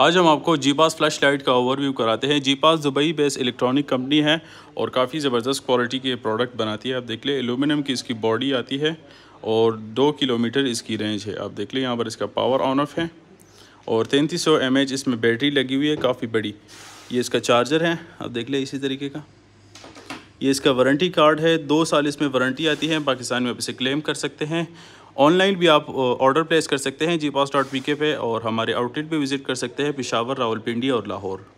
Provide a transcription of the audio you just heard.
आज हम आपको जीपास फ्लैश लाइट का ओवरव्यू कराते हैं Geepas Dubai based electronic company है और काफ़ी ज़बरदस्त क्वालिटी के प्रोडक्ट बनाती है आप देख लें एलुमिनियम की इसकी बॉडी आती है और दो किलोमीटर इसकी रेंज है आप देख लें यहाँ पर इसका पावर ऑन ऑफ है और तैंतीस सौ इसमें बैटरी लगी हुई है काफ़ी बड़ी ये इसका चार्जर है आप देख लें इसी तरीके का ये इसका वारंटी कार्ड है दो साल इसमें वारंटी आती है पाकिस्तान में आप इसे क्लेम कर सकते हैं ऑनलाइन भी आप ऑर्डर प्लेस कर सकते हैं जी पास डॉट पी के पे और हमारे आउटलेट भी विजिट कर सकते हैं पिशावर रावलपिंडी और लाहौर